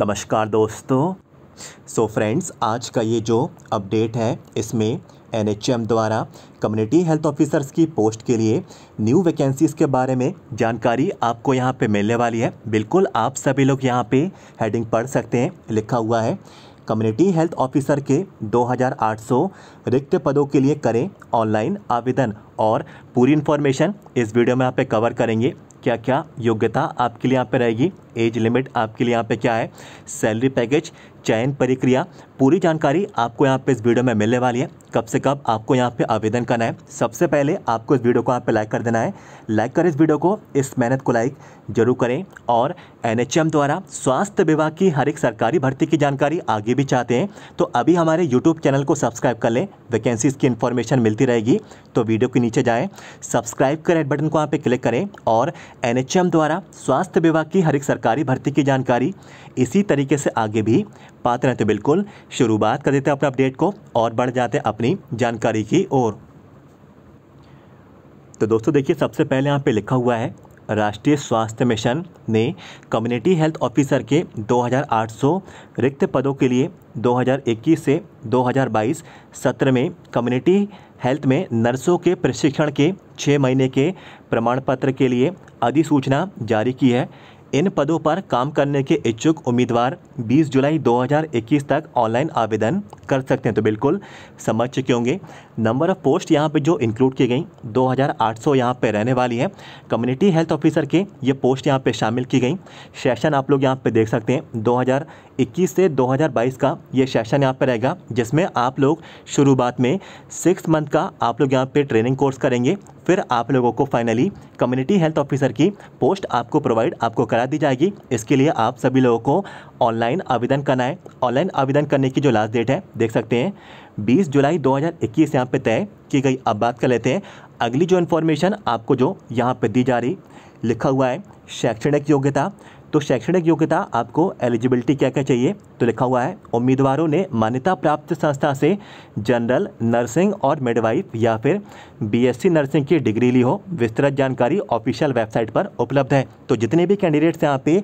नमस्कार दोस्तों सो so friends आज का ये जो अपडेट है इसमें एनएचएम द्वारा कम्युनिटी हेल्थ ऑफिसर्स की पोस्ट के लिए न्यू वैकेंसीज़ के बारे में जानकारी आपको यहाँ पे मिलने वाली है बिल्कुल आप सभी लोग यहाँ पे हेडिंग पढ़ सकते हैं लिखा हुआ है कम्युनिटी हेल्थ ऑफिसर के 2800 रिक्त पदों के लिए करें ऑनलाइन आवेदन और पूरी इन्फॉर्मेशन इस वीडियो में यहाँ पर कवर करेंगे क्या क्या योग्यता आपके लिए यहाँ पर रहेगी एज लिमिट आपके लिए यहाँ पे क्या है सैलरी पैकेज चयन प्रक्रिया पूरी जानकारी आपको यहाँ पे इस वीडियो में मिलने वाली है कब से कब आपको यहाँ पे आवेदन करना है सबसे पहले आपको इस वीडियो को यहाँ पे लाइक कर देना है लाइक करें इस वीडियो को इस मेहनत को लाइक जरूर करें और एन द्वारा स्वास्थ्य विभाग की हर एक सरकारी भर्ती की जानकारी आगे भी चाहते हैं तो अभी हमारे यूट्यूब चैनल को सब्सक्राइब कर लें वैकेंसीज़ की इन्फॉर्मेशन मिलती रहेगी तो वीडियो के नीचे जाएँ सब्सक्राइब करें बटन को यहाँ पर क्लिक करें और एन द्वारा स्वास्थ्य विभाग की हर एक सरकारी भर्ती की जानकारी इसी तरीके से आगे भी पाते रहते बिल्कुल शुरुआत कर देते हैं अपने अपडेट को और बढ़ जाते हैं अपनी जानकारी की ओर तो दोस्तों देखिए सबसे पहले यहाँ पे लिखा हुआ है राष्ट्रीय स्वास्थ्य मिशन ने कम्युनिटी हेल्थ ऑफिसर के 2,800 रिक्त पदों के लिए 2021 से 2022 सत्र में कम्युनिटी हेल्थ में नर्सों के प्रशिक्षण के छः महीने के प्रमाण पत्र के लिए अधिसूचना जारी की है इन पदों पर काम करने के इच्छुक उम्मीदवार 20 जुलाई 2021 तक ऑनलाइन आवेदन कर सकते हैं तो बिल्कुल समझ चुके होंगे नंबर ऑफ़ पोस्ट यहाँ पे जो इंक्लूड की गई 2800 सौ यहाँ पर रहने वाली है कम्युनिटी हेल्थ ऑफिसर के ये पोस्ट यहाँ पे शामिल की गई सेशन आप लोग यहाँ पे देख सकते हैं 2021 से 2022 का ये सेशन यहाँ पे रहेगा जिसमें आप लोग शुरुआत में सिक्स मंथ का आप लोग यहाँ पे ट्रेनिंग कोर्स करेंगे फिर आप लोगों को फाइनली कम्युनिटी हेल्थ ऑफिसर की पोस्ट आपको प्रोवाइड आपको करा करा दी जाएगी इसके लिए आप सभी लोगों को ऑनलाइन आवेदन करना है ऑनलाइन आवेदन करने की जो लास्ट डेट है देख सकते हैं 20 जुलाई 2021 यहाँ पर तय की गई अब बात कर लेते हैं अगली जो इन्फॉर्मेशन आपको जो यहाँ पर दी जा रही लिखा हुआ है शैक्षणिक योग्यता तो शैक्षणिक योग्यता आपको एलिजिबिलिटी क्या क्या चाहिए तो लिखा हुआ है उम्मीदवारों ने मान्यता प्राप्त संस्था से जनरल नर्सिंग और मिडवाइफ या फिर बीएससी नर्सिंग की डिग्री ली हो विस्तृत जानकारी ऑफिशियल वेबसाइट पर उपलब्ध है तो जितने भी कैंडिडेट्स यहाँ पे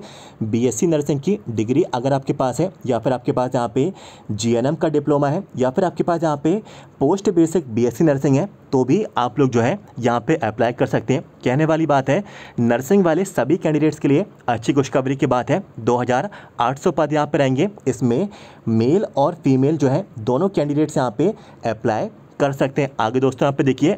बीएससी नर्सिंग की डिग्री अगर आपके पास है या फिर आपके पास यहाँ पे जीएनएम का डिप्लोमा है या फिर आपके पास यहाँ पे पोस्ट बेसिक बीएससी नर्सिंग है तो भी आप लोग जो है यहाँ पे अप्लाई कर सकते हैं कहने वाली बात है नर्सिंग वाले सभी कैंडिडेट्स के लिए अच्छी खुशखबरी की बात है 2800 पद यहाँ पे रहेंगे इसमें मेल और फीमेल जो है दोनों कैंडिडेट्स यहाँ पे अप्लाई कर सकते हैं आगे दोस्तों यहाँ पे देखिए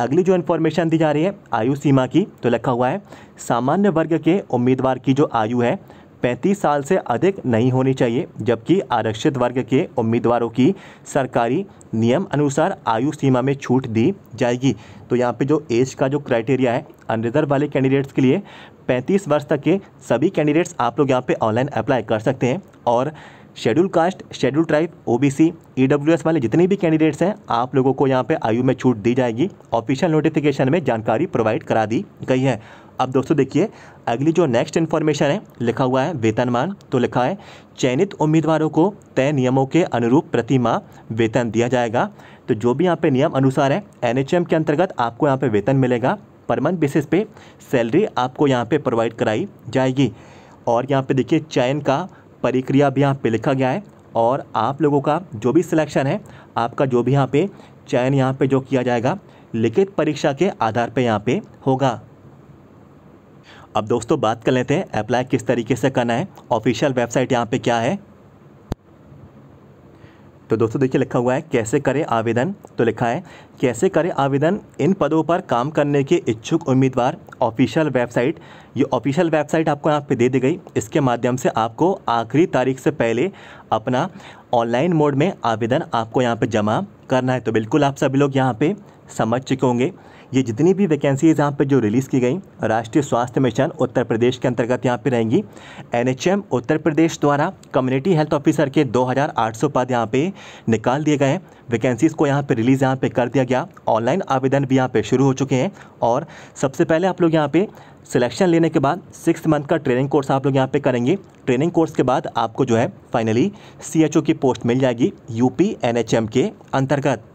अगली जो इन्फॉर्मेशन दी जा रही है आयु सीमा की तो लिखा हुआ है सामान्य वर्ग के उम्मीदवार की जो आयु है पैंतीस साल से अधिक नहीं होनी चाहिए जबकि आरक्षित वर्ग के उम्मीदवारों की सरकारी नियम अनुसार आयु सीमा में छूट दी जाएगी तो यहाँ पे जो एज का जो क्राइटेरिया है अनरिजर्व वाले कैंडिडेट्स के लिए 35 वर्ष तक के सभी कैंडिडेट्स आप लोग यहाँ पे ऑनलाइन अप्लाई कर सकते हैं और schedule caste schedule tribe OBC EWS वाले जितने भी कैंडिडेट्स हैं आप लोगों को यहाँ पे आयु में छूट दी जाएगी ऑफिशियल नोटिफिकेशन में जानकारी प्रोवाइड करा दी गई है अब दोस्तों देखिए अगली जो नेक्स्ट इन्फॉर्मेशन है लिखा हुआ है वेतनमान तो लिखा है चयनित उम्मीदवारों को तय नियमों के अनुरूप प्रति माह वेतन दिया जाएगा तो जो भी यहाँ पे नियम अनुसार है एनएचएम के अंतर्गत आपको यहाँ पे वेतन मिलेगा पर मंथ बेसिस पे सैलरी आपको यहाँ पे प्रोवाइड कराई जाएगी और यहाँ पे देखिए चयन का प्रक्रिया भी यहाँ पे लिखा गया है और आप लोगों का जो भी सिलेक्शन है आपका जो भी यहाँ पे चयन यहाँ पे जो किया जाएगा लिखित परीक्षा के आधार पे यहाँ पे होगा अब दोस्तों बात कर लेते हैं अप्लाई किस तरीके से करना है ऑफिशियल वेबसाइट यहाँ पे क्या है तो दोस्तों देखिए लिखा हुआ है कैसे करें आवेदन तो लिखा है कैसे करें आवेदन इन पदों पर काम करने के इच्छुक उम्मीदवार ऑफिशियल वेबसाइट ये ऑफिशियल वेबसाइट आपको यहाँ पे दे दी गई इसके माध्यम से आपको आखिरी तारीख से पहले अपना ऑनलाइन मोड में आवेदन आपको यहाँ पे जमा करना है तो बिल्कुल आप सभी लोग यहाँ पर समझ चुके होंगे ये जितनी भी वैकेंसीज़ यहाँ पर जो रिलीज़ की गई राष्ट्रीय स्वास्थ्य मिशन उत्तर प्रदेश के अंतर्गत यहाँ पर रहेंगी एनएचएम उत्तर प्रदेश द्वारा कम्युनिटी हेल्थ ऑफिसर के 2,800 पद यहाँ पे निकाल दिए गए हैं वैकेंसीज़ को यहाँ पे रिलीज़ यहाँ पे कर दिया गया ऑनलाइन आवेदन भी यहाँ पे शुरू हो चुके हैं और सबसे पहले आप लोग यहाँ पे सिलेक्शन लेने के बाद सिक्स मंथ का ट्रेनिंग कोर्स आप लोग यहाँ पे करेंगे ट्रेनिंग कोर्स के बाद आपको जो है फाइनली सी की पोस्ट मिल जाएगी यूपी एनएचएम के अंतर्गत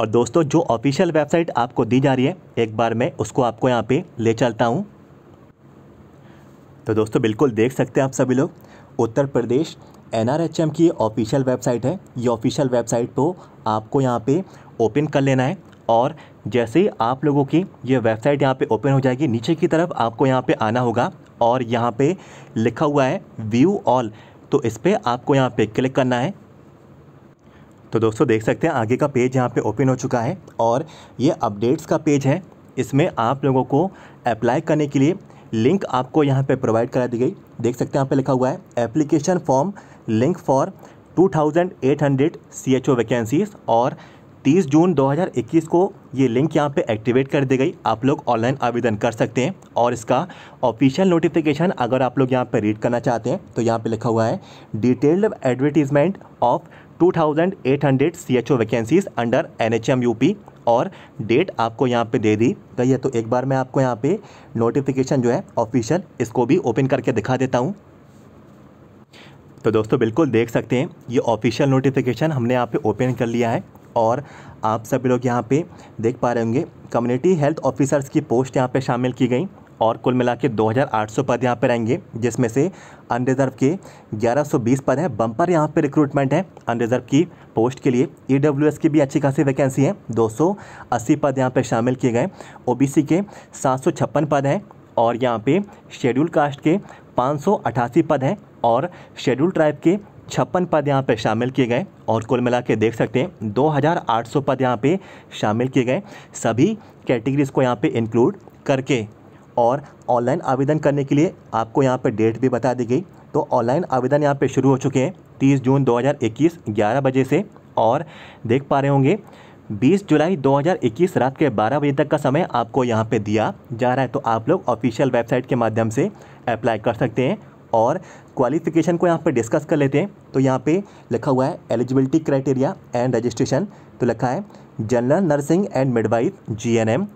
और दोस्तों जो ऑफिशियल वेबसाइट आपको दी जा रही है एक बार मैं उसको आपको यहाँ पे ले चलता हूँ तो दोस्तों बिल्कुल देख सकते हैं आप सभी लोग उत्तर प्रदेश एन की ऑफिशियल वेबसाइट है ये ऑफिशियल वेबसाइट को आपको यहाँ पे ओपन कर लेना है और जैसे ही आप लोगों की ये वेबसाइट यहाँ पे ओपन हो जाएगी नीचे की तरफ आपको यहाँ पे आना होगा और यहाँ पे लिखा हुआ है व्यू ऑल तो इस पर आपको यहाँ पे क्लिक करना है तो दोस्तों देख सकते हैं आगे का पेज यहाँ पे ओपन हो चुका है और ये अपडेट्स का पेज है इसमें आप लोगों को अप्लाई करने के लिए लिंक आपको यहाँ पे प्रोवाइड करा दी गई देख सकते हैं यहाँ पे लिखा हुआ है application form link for 2800 CHO vacancies और 30 जून 2021 को ये लिंक यहाँ पे एक्टिवेट कर दी गई आप लोग ऑनलाइन आवेदन कर सकते हैं और इसका ऑफिशियल नोटिफिकेशन अगर आप लोग यहाँ पे रीड करना चाहते हैं तो यहाँ पे लिखा हुआ है detailed advertisement of 2,800 O vacancies under N P और डेट आपको यहाँ पे दे दी गई है तो एक बार मैं आपको यहाँ पे नोटिफिकेशन जो है ऑफिशियल इसको भी ओपन करके दिखा देता हूँ तो दोस्तों बिल्कुल देख सकते हैं ये ऑफिशियल नोटिफिकेशन हमने यहाँ पे ओपन कर लिया है और आप सभी लोग यहाँ पे देख पा रहे होंगे कम्युनिटी हेल्थ ऑफिसर्स की पोस्ट यहाँ पे शामिल की गई और कुल मिला के दो पद यहाँ पर रहेंगे जिसमें से अनरिजर्व के 1120 पद हैं बम्पर यहाँ पर रिक्रूटमेंट है अनरिजर्व की पोस्ट के लिए ई e की भी अच्छी खासी वैकेंसी है 280 पद यहाँ पर शामिल किए गए ओबीसी के सात पद हैं और यहाँ पे शेड्यूल कास्ट के पाँच पद हैं और शेड्यूल ट्राइब के छप्पन पद यहाँ पे शामिल किए गए और कुल मिला के देख सकते हैं 2800 पद यहाँ पे शामिल किए गए सभी कैटेगरीज़ को यहाँ पे इंक्लूड करके और ऑनलाइन आवेदन करने के लिए आपको यहाँ पर डेट भी बता दी गई तो ऑनलाइन आवेदन यहाँ पर शुरू हो चुके हैं 30 जून 2021 11 बजे से और देख पा रहे होंगे 20 जुलाई 2021 रात के 12 बजे तक का समय आपको यहाँ पे दिया जा रहा है तो आप लोग ऑफिशियल वेबसाइट के माध्यम से अप्लाई कर सकते हैं और क्वालिफिकेशन को यहाँ पर डिस्कस कर लेते हैं तो यहाँ पे लिखा हुआ है एलिजिबिलिटी क्राइटेरिया एंड रजिस्ट्रेशन तो लिखा है general nursing and midwife GNM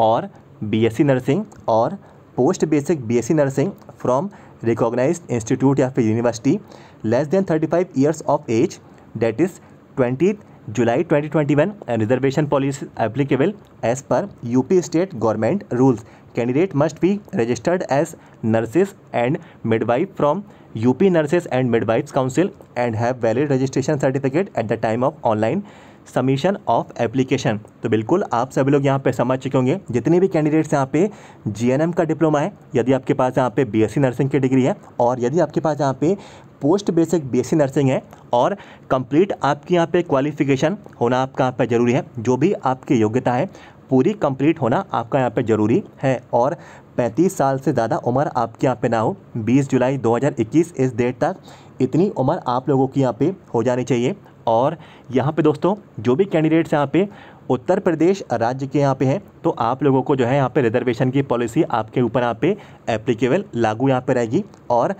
और बीएससी नर्सिंग और post basic BSc nursing from recognise institute या फिर university less than thirty five years of age date is twenty July 2021 reservation policy applicable as per UP state government rules candidate must be registered as nurses and midwife from UP nurses and midwifes council and have valid registration certificate at the time of online submission of application तो बिल्कुल आप सभी लोग यहाँ पे समझ चुके होंगे जितने भी कैंडिडेट्स यहाँ पे जीएनएम का डिप्लोमा है यदि आपके पास यहाँ पे बीएससी नर्सिंग की डिग्री है और यदि आपके पास यहाँ पे पोस्ट बेसिक बीएससी नर्सिंग है और कंप्लीट आपकी यहाँ पे क्वालिफिकेशन होना आपका यहाँ पर ज़रूरी है जो भी आपकी योग्यता है पूरी कंप्लीट होना आपका यहाँ पे ज़रूरी है और 35 साल से ज़्यादा उम्र आपके यहाँ पे ना हो 20 जुलाई 2021 इस डेट तक इतनी उम्र आप लोगों की यहाँ पे हो जानी चाहिए और यहाँ पे दोस्तों जो भी कैंडिडेट्स यहाँ पे उत्तर प्रदेश राज्य के यहाँ पे हैं तो आप लोगों को जो है यहाँ पे रिजर्वेशन की पॉलिसी आपके ऊपर यहाँ पे एप्लीकेबल लागू यहाँ पे रहेगी और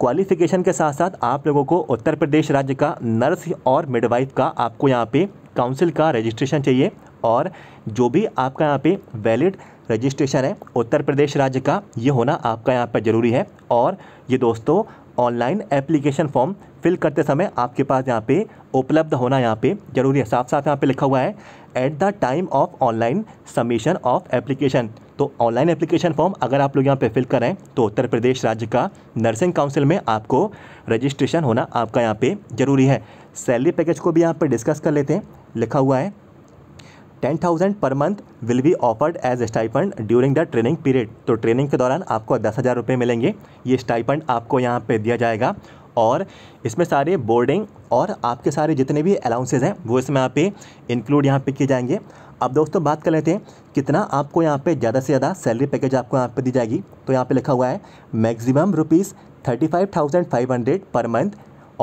क्वालिफिकेशन के साथ साथ आप लोगों को उत्तर प्रदेश राज्य का नर्स और मिडवाइफ का आपको यहाँ पे काउंसिल का रजिस्ट्रेशन चाहिए और जो भी आपका यहाँ पे वैलिड रजिस्ट्रेशन है उत्तर प्रदेश राज्य का ये होना आपका यहाँ पर ज़रूरी है और ये दोस्तों ऑनलाइन एप्लीकेशन फॉर्म फिल करते समय आपके पास यहाँ पे उपलब्ध होना यहाँ पे जरूरी है साफ साफ यहाँ पे लिखा हुआ है at the time of online submission of application तो ऑनलाइन एप्लीकेशन फॉर्म अगर आप लोग यहाँ पे फिल करें तो उत्तर प्रदेश राज्य का नर्सिंग काउंसिल में आपको रजिस्ट्रेशन होना आपका यहाँ पे ज़रूरी है सैलरी पैकेज को भी यहाँ पर डिस्कस कर लेते हैं लिखा हुआ है ten thousand per month will be offered as stipend during the training period तो ट्रेनिंग के दौरान आपको दस हज़ार रुपये मिलेंगे ये स्टाइपेंड आपको यहाँ पे दिया जाएगा और इसमें सारे बोर्डिंग और आपके सारे जितने भी अलाउंसेज हैं वो इसमें यहाँ पे इंक्लूड यहाँ पे किए जाएंगे अब दोस्तों बात कर लेते हैं कितना आपको यहाँ पे ज़्यादा से ज़्यादा सैलरी पैकेज आपको यहाँ पे दी जाएगी तो यहाँ पे लिखा हुआ है maximum rupees thirty five thousand five hundred per month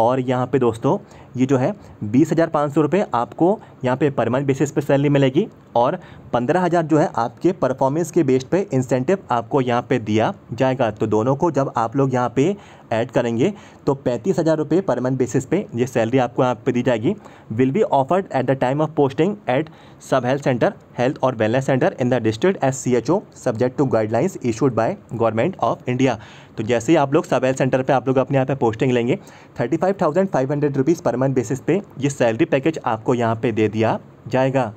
और यहाँ पे दोस्तों ये जो है बीस हज़ार पाँच सौ रुपये आपको यहाँ पे परमानेंट बेसिस पे सैलरी मिलेगी और पंद्रह हज़ार जो है आपके परफॉर्मेंस के बेस पे इंसेंटिव आपको यहाँ पे दिया जाएगा तो दोनों को जब आप लोग यहाँ पे ऐड करेंगे तो पैंतीस हज़ार रुपये पर मंथ बेसिस पे ये सैलरी आपको यहाँ पे दी जाएगी will be offered at the time of posting at sub health centre health और wellness centre in the district S C H O subject to guidelines issued by government of India तो जैसे ही आप लोग सब हेल्थ सेंटर पर आप लोग अपने यहाँ पे पोस्टिंग लेंगे thirty five thousand five hundred rupees पर परमानेंट बेसिस पे ये सैलरी पैकेज आपको यहाँ पे दे दिया जाएगा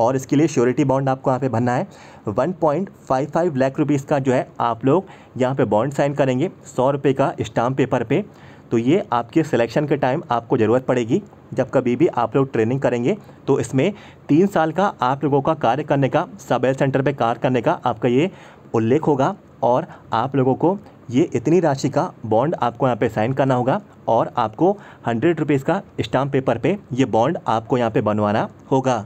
और इसके लिए श्योरिटी बॉन्ड आपको यहाँ पे भरना है 1.55 लाख रुपीज का जो है आप लोग यहाँ पे बॉन्ड साइन करेंगे सौ रुपये का स्टाम्प पेपर पे तो ये आपके सिलेक्शन के टाइम आपको ज़रूरत पड़ेगी जब कभी भी आप लोग ट्रेनिंग करेंगे तो इसमें तीन साल का आप लोगों का कार्य करने का सब हेल्थ सेंटर पर कार्य करने का आपका ये उल्लेख होगा और आप लोगों को ये इतनी राशि का बॉन्ड आपको यहाँ पे साइन करना होगा और आपको हंड्रेड रुपीज़ का स्टाम्प पेपर पे ये बॉन्ड आपको यहाँ पे बनवाना होगा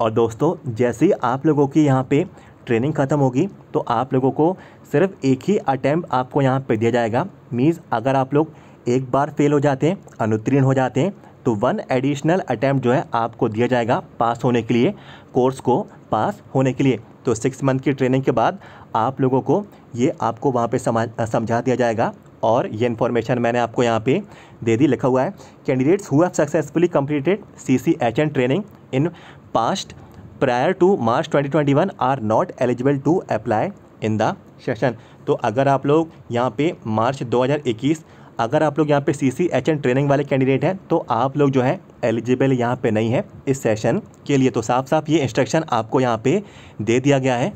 और दोस्तों जैसे ही आप लोगों की यहाँ पे ट्रेनिंग ख़त्म होगी तो आप लोगों को सिर्फ एक ही अटैम्प्ट आपको यहाँ पे दिया जाएगा मीन्स अगर आप लोग एक बार फेल हो जाते हैं अनुत्तीर्ण हो जाते हैं तो वन एडिशनल अटैम्प्ट जो है आपको दिया जाएगा पास होने के लिए कोर्स को पास होने के लिए तो सिक्स मंथ की ट्रेनिंग के बाद आप लोगों को ये आपको वहाँ पर समझा दिया जाएगा और ये इन्फॉर्मेशन मैंने आपको यहाँ पे दे दी लिखा हुआ है candidates who have successfully completed C C H N training in past prior to March 2021 are not eligible to apply in the session तो अगर आप लोग यहाँ पे मार्च 2021 अगर आप लोग यहाँ पे C C H N training वाले कैंडिडेट हैं तो आप लोग जो है एलिजिबल यहाँ पे नहीं है इस सेशन के लिए तो साफ साफ ये इंस्ट्रक्शन आपको यहाँ पे दे दिया गया है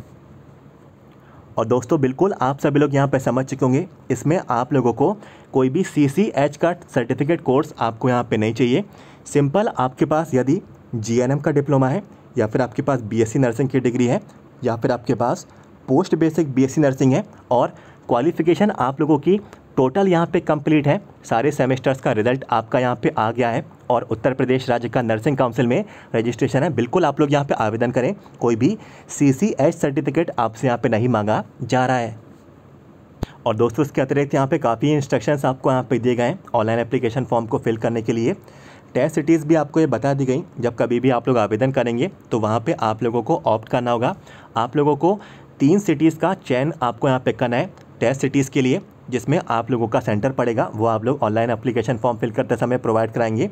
और दोस्तों बिल्कुल आप सभी लोग यहाँ पे समझ चुके होंगे इसमें आप लोगों को कोई भी सी सी एच का सर्टिफिकेट कोर्स आपको यहाँ पर नहीं चाहिए सिंपल आपके पास यदि जी एन एम का डिप्लोमा है या फिर आपके पास बी एस सी नर्सिंग की डिग्री है या फिर आपके पास post basic B S C nursing है और क्वालिफिकेशन आप लोगों की टोटल यहाँ पे कंप्लीट है सारे सेमेस्टर्स का रिजल्ट आपका यहाँ पे आ गया है और उत्तर प्रदेश राज्य का नर्सिंग काउंसिल में रजिस्ट्रेशन है बिल्कुल आप लोग यहाँ पे आवेदन करें कोई भी सी सी एच सर्टिफिकेट आपसे यहाँ पे नहीं मांगा जा रहा है और दोस्तों इसके अतिरिक्त यहाँ पे काफ़ी इंस्ट्रक्शंस आपको यहाँ पर दिए गए हैं ऑनलाइन अप्लीकेशन फॉर्म को फिल करने के लिए टेस्ट सिटीज़ भी आपको ये बता दी गई जब कभी भी आप लोग आवेदन करेंगे तो वहाँ पर आप लोगों को ऑप्ट करना होगा आप लोगों को तीन सिटीज़ का चयन आपको यहाँ पे करना है टेस्ट सिटीज़ के लिए जिसमें आप लोगों का सेंटर पड़ेगा वो आप लोग ऑनलाइन अप्लीकेशन फॉर्म फिल करते समय प्रोवाइड कराएंगे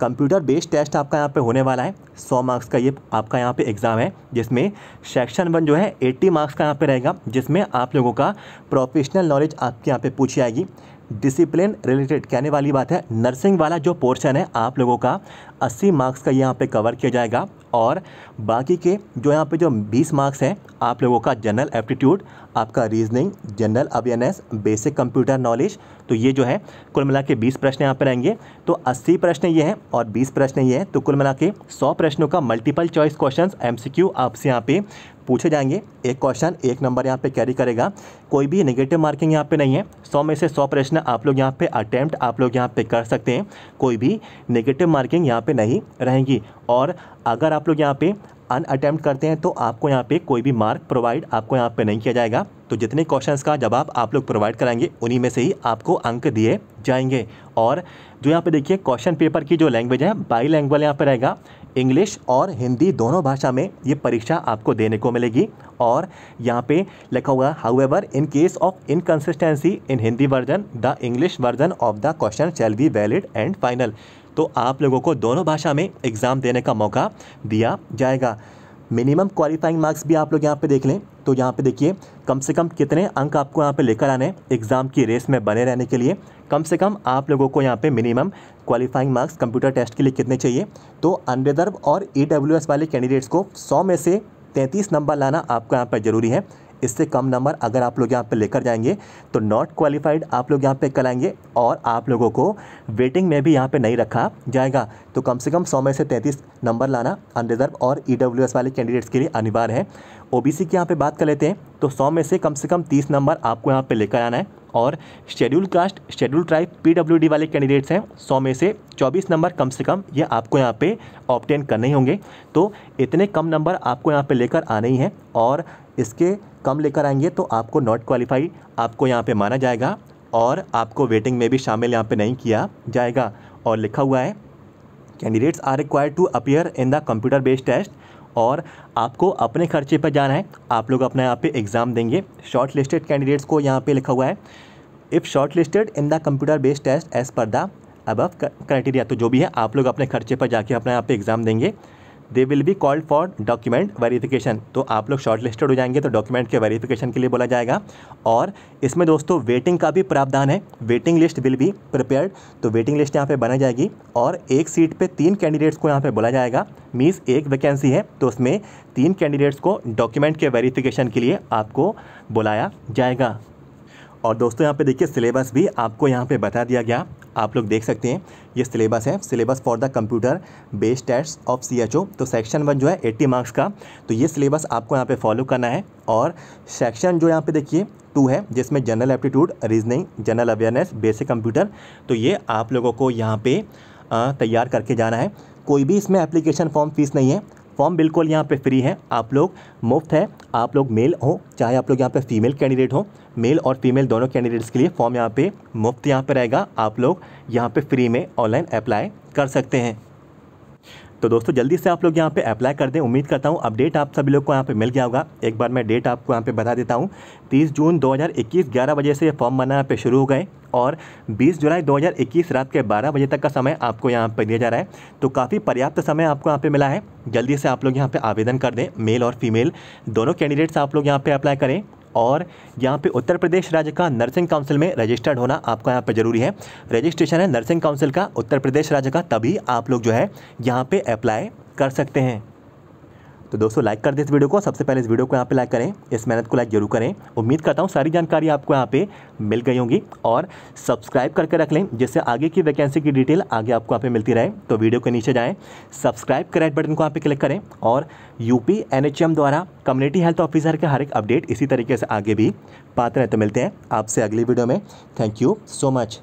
कंप्यूटर बेस्ड टेस्ट आपका यहाँ पे होने वाला है 100 मार्क्स का ये आपका यहाँ पे एग्ज़ाम है जिसमें सेक्शन वन जो है 80 मार्क्स का यहाँ पे रहेगा जिसमें आप लोगों का प्रोफेशनल नॉलेज आपके यहाँ पे पूछी आएगी डिसिप्लिन रिलेटेड कहने वाली बात है नर्सिंग वाला जो पोर्शन है आप लोगों का 80 मार्क्स का यहाँ पे कवर किया जाएगा और बाकी के जो यहाँ पे जो 20 मार्क्स हैं आप लोगों का जनरल एप्टीट्यूड आपका reasoning general awareness basic computer knowledge तो ये जो है कुल मिला के बीस प्रश्न यहाँ पर रहेंगे तो अस्सी प्रश्न ये हैं और बीस प्रश्न ये हैं तो कुल मिला के सौ प्रश्नों का मल्टीपल चॉइस क्वेश्चन एम आपसे यहाँ पर पूछे जाएंगे एक क्वेश्चन एक नंबर यहाँ पे कैरी करेगा कोई भी नेगेटिव मार्किंग यहाँ पे नहीं है सौ में से सौ प्रश्न आप लोग यहाँ पे अटैम्प्ट आप लोग यहाँ पे कर सकते हैं कोई भी नेगेटिव मार्किंग यहाँ पे नहीं रहेंगी और अगर आप लोग यहाँ पे अन अटैम्प्ट करते हैं तो आपको यहाँ पे कोई भी मार्क प्रोवाइड आपको यहाँ पे नहीं किया जाएगा तो जितने क्वेश्चंस का जवाब आप लोग प्रोवाइड कराएंगे उन्हीं में से ही आपको अंक दिए जाएंगे और जो यहाँ पे देखिए क्वेश्चन पेपर की जो लैंग्वेज है बाई लैंग्वेज यहाँ पे रहेगा इंग्लिश और हिंदी दोनों भाषा में ये परीक्षा आपको देने को मिलेगी और यहाँ पे लिखा हुआ however in case of inconsistency in Hindi version the English version of the question shall be valid and final तो आप लोगों को दोनों भाषा में एग्ज़ाम देने का मौका दिया जाएगा मिनिमम क्वालिफाइंग मार्क्स भी आप लोग यहाँ पे देख लें तो यहाँ पे देखिए कम से कम कितने अंक आपको यहाँ पे लेकर आने एग्ज़ाम की रेस में बने रहने के लिए कम से कम आप लोगों को यहाँ पे minimum qualifying marks computer test के लिए कितने चाहिए तो अनरिजर्व और ई e वाले कैंडिडेट्स को सौ में से तैंतीस नंबर लाना आपको यहाँ पर ज़रूरी है इससे कम नंबर अगर आप लोग यहाँ पे लेकर जाएंगे तो नॉट क्वालिफाइड आप लोग यहाँ पे आएंगे और आप लोगों को वेटिंग में भी यहाँ पे नहीं रखा जाएगा तो कम से कम सौ में से तैंतीस नंबर लाना अनरिजर्व और ई e वाले कैंडिडेट्स के लिए अनिवार्य है ओबीसी की यहाँ पे बात कर लेते हैं तो सौ में से कम से कम तीस नंबर आपको यहाँ पे लेकर आना है और schedule caste schedule tribe PWD वाले कैंडिडेट्स हैं सौ में से चौबीस नंबर कम से कम ये आपको यहाँ पे ऑप्टेन करने होंगे तो इतने कम नंबर आपको यहाँ पे लेकर आने ही हैं और इसके कम लेकर आएंगे तो आपको नॉट क्वालिफाई आपको यहाँ पर माना जाएगा और आपको वेटिंग में भी शामिल यहाँ पर नहीं किया जाएगा और लिखा हुआ है candidates are required to appear in the computer based test और आपको अपने खर्चे पर जाना है आप लोग अपने आप पे एग्ज़ाम देंगे शॉर्ट लिस्टेड कैंडिडेट्स को यहाँ पे लिखा हुआ है if short listed in the computer based test as per the above criteria तो जो भी है आप लोग अपने खर्चे पर जाके अपने आप पे एग्ज़ाम देंगे they will be called for document verification तो आप लोग शॉर्ट लिस्टेड हो जाएंगे तो डॉक्यूमेंट के वेरीफिकेशन के लिए बोला जाएगा और इसमें दोस्तों वेटिंग का भी प्रावधान है waiting list will be prepared तो वेटिंग लिस्ट यहाँ पे बनाई जाएगी और एक सीट पे तीन कैंडिडेट्स को यहाँ पे बोला जाएगा मीन्स एक वैकेंसी है तो उसमें तीन कैंडिडेट्स को डॉक्यूमेंट के वेरीफिकेशन के लिए आपको बुलाया जाएगा और दोस्तों यहाँ पे देखिए सिलेबस भी आपको यहाँ पे बता दिया गया आप लोग देख सकते हैं ये सिलेबस है syllabus for the computer based test of C H O तो सेक्शन वन जो है एट्टी मार्क्स का तो ये सिलेबस आपको यहाँ पे फॉलो करना है और सेक्शन जो यहाँ पे देखिए टू है जिसमें general aptitude reasoning general awareness basic computer तो ये आप लोगों को यहाँ पर तैयार करके जाना है कोई भी इसमें एप्लीकेशन फॉर्म फीस नहीं है फॉर्म बिल्कुल यहाँ पे फ्री है आप लोग मुफ्त है आप लोग मेल हो चाहे आप लोग यहाँ पे फीमेल कैंडिडेट हो मेल और फीमेल दोनों कैंडिडेट्स के लिए फॉर्म यहाँ पे मुफ्त यहाँ पे रहेगा आप लोग यहाँ पे फ्री में ऑनलाइन अप्लाई कर सकते हैं तो दोस्तों जल्दी से आप लोग यहाँ पे अप्लाई कर दें उम्मीद करता हूँ अपडेट आप सभी लोग को यहाँ पे मिल गया होगा एक बार मैं डेट आपको यहाँ पे बता देता हूँ 30 जून 2021 11 बजे से ये फॉर्म बनना यहाँ पे शुरू हो गए और 20 जुलाई 2021 रात के 12 बजे तक का समय आपको यहाँ पर दिया जा रहा है तो काफ़ी पर्याप्त समय आपको यहाँ पर मिला है जल्दी से आप लोग यहाँ पर आवेदन कर दें मेल और फीमेल दोनों कैंडिडेट्स आप लोग यहाँ पर अप्लाई करें और यहाँ पे उत्तर प्रदेश राज्य का नर्सिंग काउंसिल में रजिस्टर्ड होना आपका यहाँ पे ज़रूरी है रजिस्ट्रेशन है नर्सिंग काउंसिल का उत्तर प्रदेश राज्य का तभी आप लोग जो है यहाँ पर अप्लाई कर सकते हैं तो दोस्तों लाइक कर दें इस वीडियो को सबसे पहले इस वीडियो को यहाँ पे लाइक करें इस मेहनत को लाइक जरूर करें उम्मीद करता हूँ सारी जानकारी आपको यहाँ पे मिल गई होंगी और सब्सक्राइब करके रख लें जिससे आगे की वैकेंसी की डिटेल आगे आपको यहाँ पे मिलती रहे तो वीडियो के नीचे जाएँ सब्सक्राइब के रेड बटन को यहाँ पर क्लिक करें और यू पी द्वारा कम्युनिटी हेल्थ ऑफिसर के हर एक अपडेट इसी तरीके से आगे भी पाते रहें तो मिलते हैं आपसे अगली वीडियो में थैंक यू सो मच